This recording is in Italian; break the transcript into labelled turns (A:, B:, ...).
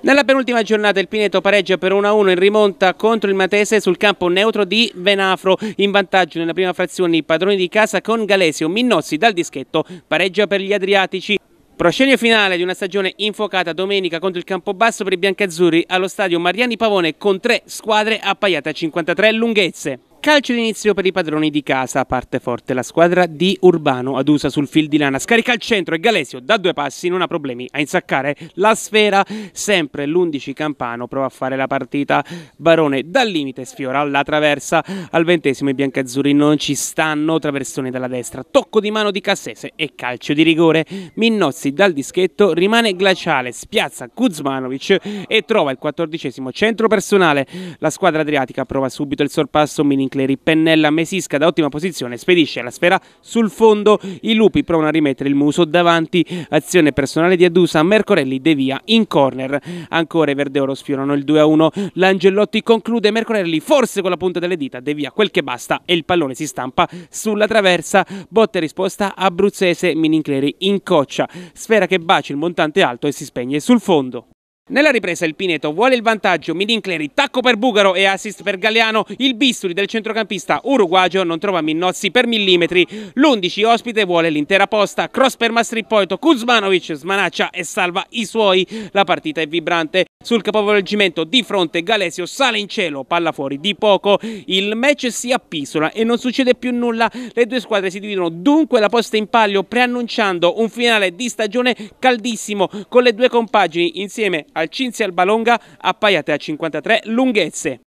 A: Nella penultima giornata il Pineto pareggia per 1-1 in rimonta contro il Matese sul campo neutro di Venafro. In vantaggio nella prima frazione i padroni di casa con Galesio Minnozzi dal dischetto pareggia per gli Adriatici. Proscenio finale di una stagione infuocata domenica contro il Campobasso per i biancazzurri allo stadio Mariani Pavone con tre squadre appaiate a 53 lunghezze. Calcio d'inizio per i padroni di casa, parte forte la squadra di Urbano, ad USA sul fil di lana, scarica al centro e Galesio da due passi non ha problemi a insaccare la sfera, sempre l'11 Campano prova a fare la partita, Barone dal limite sfiora la traversa, al ventesimo i biancazzurri non ci stanno, traversone dalla destra, tocco di mano di Cassese e calcio di rigore, Minnozzi dal dischetto rimane glaciale, spiazza Kuzmanovic e trova il quattordicesimo centro personale, la squadra adriatica prova subito il sorpasso Minin Vincleri pennella Mesisca da ottima posizione, spedisce la sfera sul fondo, i lupi provano a rimettere il muso davanti, azione personale di Adusa, Mercorelli devia in corner, ancora i verdeoro sfiorano il 2-1, l'Angellotti conclude, Mercorelli forse con la punta delle dita devia quel che basta e il pallone si stampa sulla traversa, botte risposta abruzzese, Minincleri in coccia, sfera che bacia il montante alto e si spegne sul fondo. Nella ripresa il Pineto vuole il vantaggio, Midin tacco per Bugaro e assist per Galeano, il bisturi del centrocampista uruguagio non trova Minnozzi per millimetri, l'11 ospite vuole l'intera posta, cross per Mastripoito, Kuzmanovic smanaccia e salva i suoi, la partita è vibrante sul capovolgimento di fronte Galesio sale in cielo, palla fuori di poco, il match si appisola e non succede più nulla, le due squadre si dividono dunque la posta in palio preannunciando un finale di stagione caldissimo con le due compagini insieme al Cinzia e al Balonga appaiate a 53 lunghezze.